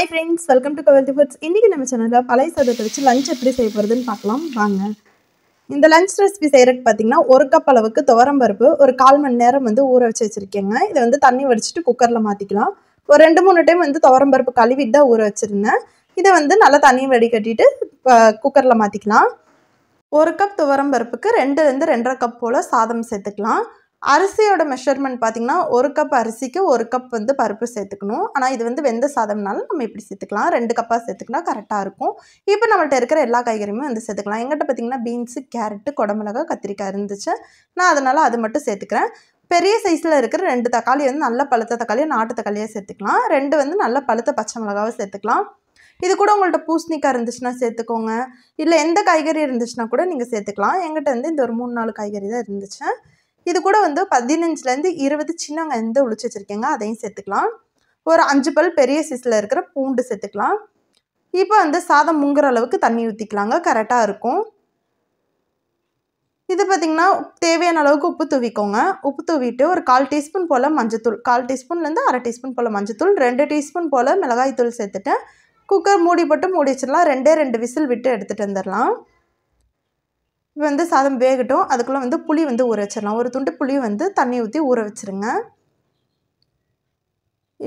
hi friends welcome to Quality Foods இன்றைக்கி நம்ம சேனலில் பழைய சாதத்தை வச்சு லஞ்ச் எப்படி செய்ய போகிறதுன்னு பார்க்கலாம் வாங்க இந்த லஞ்ச் ரெசிபி செய்கிறதுக்கு பார்த்தீங்கன்னா ஒரு கப் அளவுக்கு துவரம் பருப்பு ஒரு கால் மணி நேரம் வந்து ஊற வச்சு வச்சுருக்கேங்க இதை வந்து தண்ணி வடிச்சிட்டு குக்கரில் மாற்றிக்கலாம் ஒரு ரெண்டு மூணு டைம் வந்து துவரம் பருப்பு கழுவிட்டு தான் ஊற வச்சுருந்தேன் இதை வந்து நல்லா தண்ணி வடிகட்டிட்டு குக்கரில் மாற்றிக்கலாம் ஒரு கப் துவரம் பருப்புக்கு ரெண்டுலேருந்து ரெண்டரை கப் போல் சாதம் சேர்த்துக்கலாம் அரிசியோட மெஷர்மெண்ட் பார்த்திங்கன்னா ஒரு கப் அரிசிக்கு ஒரு கப் வந்து பருப்பு சேர்த்துக்கணும் ஆனால் இது வந்து வெந்த சாதம்னாலும் நம்ம இப்படி சேர்த்துக்கலாம் ரெண்டு கப்பாக சேர்த்துக்கினா கரெக்டாக இருக்கும் இப்போ நம்மள்ட்ட இருக்கிற எல்லா காய்கறியுமே வந்து சேர்த்துக்கலாம் எங்கிட்ட பார்த்திங்கன்னா பீன்ஸு கேரட்டு குடமிளகா கத்திரிக்காய் இருந்துச்சு நான் அதனால் அது மட்டும் சேர்த்துக்கிறேன் பெரிய சைஸில் இருக்கிற ரெண்டு தக்காளி வந்து நல்ல பழுத்த தக்காளியை நாட்டு தக்காளியாக சேர்த்துக்கலாம் ரெண்டு வந்து நல்ல பழுத்த பச்சை மிளகாவை சேர்த்துக்கலாம் இது கூட உங்கள்கிட்ட பூசணிக்காய் இருந்துச்சுன்னா சேர்த்துக்கோங்க இல்லை எந்த காய்கறி இருந்துச்சுன்னா கூட நீங்கள் சேர்த்துக்கலாம் எங்கிட்ட வந்து இந்த ஒரு மூணு நாலு காய்கறி தான் இருந்துச்சு இது கூட வந்து பதினஞ்சுலேருந்து இருபது சின்னங்க எந்த ஒழிச்சு வச்சிருக்கீங்க அதையும் சேர்த்துக்கலாம் ஒரு அஞ்சு பல் பெரிய சைஸில் இருக்கிற பூண்டு சேர்த்துக்கலாம் இப்போ வந்து சாதம் முங்குற அளவுக்கு தண்ணி ஊற்றிக்கலாங்க கரெக்டாக இருக்கும் இது பார்த்திங்கன்னா தேவையான அளவுக்கு உப்பு தூவிக்கோங்க உப்பு தூவிட்டு ஒரு கால் டீஸ்பூன் போல் மஞ்சத்தூள் கால் டீஸ்பூன்லேருந்து அரை டீஸ்பூன் போல் மஞ்சத்தூள் ரெண்டு டீஸ்பூன் போல் மிளகாய் தூள் சேர்த்துட்டு குக்கர் மூடி போட்டு மூடி வச்சிடலாம் ரெண்டே ரெண்டு விசில் விட்டு எடுத்துகிட்டு வந்துடலாம் இப்போ வந்து சாதம் வேகட்டும் அதுக்குள்ளே வந்து புளி வந்து ஊற வச்சிடலாம் ஒரு துண்டு புளி வந்து தண்ணி ஊற்றி ஊற வச்சுருங்க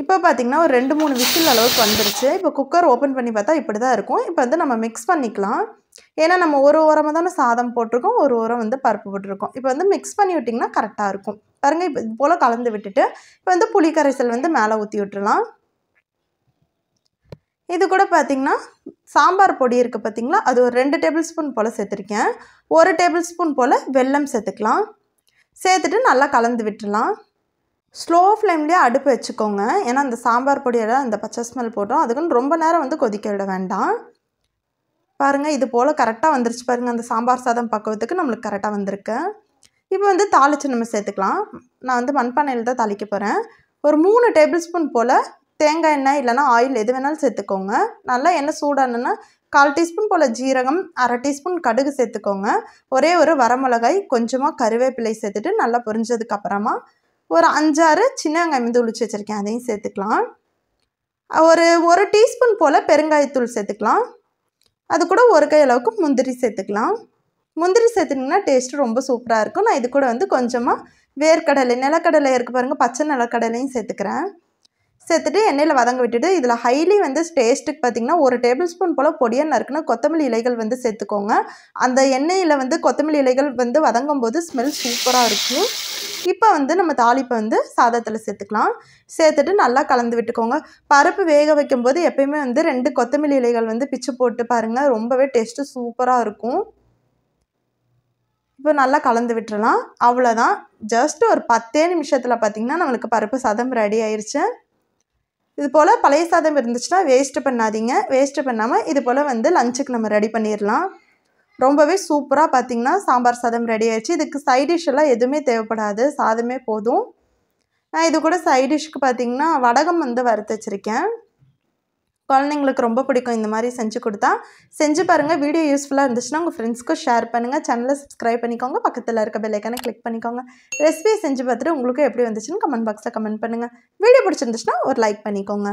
இப்போ பார்த்திங்கன்னா ஒரு ரெண்டு மூணு விசில் அளவுக்கு வந்துருச்சு இப்போ குக்கர் ஓப்பன் பண்ணி பார்த்தா இப்படி தான் இருக்கும் இப்போ வந்து நம்ம மிக்ஸ் பண்ணிக்கலாம் ஏன்னா நம்ம ஒரு உரமாக தானே சாதம் போட்டிருக்கோம் ஒரு உரம் வந்து பருப்பு போட்டிருக்கோம் இப்போ வந்து மிக்ஸ் பண்ணி விட்டிங்கன்னா கரெக்டாக இருக்கும் பாருங்கள் இப்போ இது போல் கலந்து விட்டுட்டு இப்போ வந்து புளி கரைசல் வந்து மேலே ஊற்றி விட்டுருலாம் இது கூட பார்த்திங்கன்னா சாம்பார் பொடி இருக்குது பார்த்திங்களா அது ஒரு ரெண்டு டேபிள் ஸ்பூன் போல் சேர்த்துருக்கேன் ஒரு டேபிள் ஸ்பூன் போல் வெல்லம் சேர்த்துக்கலாம் சேர்த்துட்டு நல்லா கலந்து விட்டுடலாம் ஸ்லோ ஃப்ளேம்லேயே அடுப்பு வச்சுக்கோங்க ஏன்னா அந்த சாம்பார் பொடியோட அந்த பச்சை ஸ்மெல் போட்டோம் அதுக்குன்னு ரொம்ப நேரம் வந்து கொதிக்க விட வேண்டாம் பாருங்கள் இது போல் கரெக்டாக வந்துருச்சு பாருங்கள் அந்த சாம்பார் சாதம் பக்குவத்துக்கு நம்மளுக்கு கரெக்டாக வந்திருக்கு இப்போ வந்து தாளித்து நம்ம சேர்த்துக்கலாம் நான் வந்து மண்பானையில் தான் தாளிக்க போகிறேன் ஒரு மூணு டேபிள் ஸ்பூன் போல் தேங்காய் எண்ணெய் இல்லைனா ஆயில் எது வேணாலும் சேர்த்துக்கோங்க நல்லா எண்ணெய் சூடானுன்னா கால் டீஸ்பூன் போல் ஜீரகம் அரை டீஸ்பூன் கடுகு சேர்த்துக்கோங்க ஒரே ஒரு வரமிளகாய் கொஞ்சமாக கருவேப்பிலை சேர்த்துட்டு நல்லா பொரிஞ்சதுக்கப்புறமா ஒரு அஞ்சாறு சின்ன வெங்காயம் வந்து உளிச்சு வச்சுருக்கேன் அதையும் சேர்த்துக்கலாம் ஒரு ஒரு டீஸ்பூன் போல் பெருங்காயத்தூள் சேர்த்துக்கலாம் அது கூட ஒரு கை அளவுக்கு முந்திரி சேர்த்துக்கலாம் முந்திரி சேர்த்துனிங்கன்னா டேஸ்ட்டு ரொம்ப சூப்பராக இருக்கும் நான் இது கூட வந்து கொஞ்சமாக வேர்க்கடலை நிலக்கடலை இருக்குது பாருங்கள் பச்சை நிலக்கடலையும் சேர்த்துக்கிறேன் சேர்த்துட்டு எண்ணெயில் வதங்க விட்டுட்டு இதில் ஹைலி வந்து டேஸ்ட்டுக்கு பார்த்திங்கன்னா ஒரு டேபிள் ஸ்பூன் போல் பொடியாக நறுக்குன்னு கொத்தமல்லி இலைகள் வந்து சேர்த்துக்கோங்க அந்த எண்ணெயில் வந்து கொத்தமல்லி இலைகள் வந்து வதங்கும் போது ஸ்மெல் சூப்பராக இருக்கும் இப்போ வந்து நம்ம தாளிப்பை வந்து சாதத்தில் சேர்த்துக்கலாம் சேர்த்துட்டு நல்லா கலந்து விட்டுக்கோங்க பருப்பு வேக வைக்கும்போது எப்பயுமே வந்து ரெண்டு கொத்தமல்லி இலைகள் வந்து பிச்சு போட்டு பாருங்கள் ரொம்பவே டேஸ்ட்டு சூப்பராக இருக்கும் இப்போ நல்லா கலந்து விட்டுறலாம் அவ்வளோதான் ஜஸ்ட் ஒரு பத்தே நிமிஷத்தில் பார்த்திங்கன்னா நம்மளுக்கு பருப்பு சாதம் ரெடி ஆயிடுச்சு இது போல் பழைய சாதம் இருந்துச்சுன்னா வேஸ்ட்டு பண்ணாதீங்க வேஸ்ட்டு பண்ணாமல் இது போல் வந்து லஞ்சுக்கு நம்ம ரெடி பண்ணிடலாம் ரொம்பவே சூப்பராக பார்த்திங்கன்னா சாம்பார் சாதம் ரெடி ஆயிடுச்சு இதுக்கு சைடிஷ் எல்லாம் எதுவுமே தேவைப்படாது சாதமே போதும் நான் இது கூட சைடிஷ்க்கு பார்த்திங்கன்னா வடகம் வந்து வறுத்து வச்சுருக்கேன் குழந்தைங்களுக்கு ரொம்ப பிடிக்கும் இந்த மாதிரி செஞ்சு கொடுத்தா செஞ்சு பாருங்கள் வீடியோ யூஸ்ஃபுல்லாக இருந்துச்சுன்னா உங்கள் ஃப்ரெண்ட்ஸ்க்கும் ஷேர் பண்ணுங்கள் சேனலை சப்ஸ்கிரைப் பண்ணிக்கோங்க பக்கத்தில் இருக்க பெல்லைக்கான கிளிக் பண்ணிக்கோங்க ரெசிபியை செஞ்சு பார்த்துட்டு உங்களுக்கு எப்படி வந்துச்சுன்னு கமெண்ட் பாக்ஸில் கமெண்ட் பண்ணுங்கள் வீடியோ பிடிச்சிருந்துச்சுன்னா ஒரு லைக் பண்ணிக்கோங்க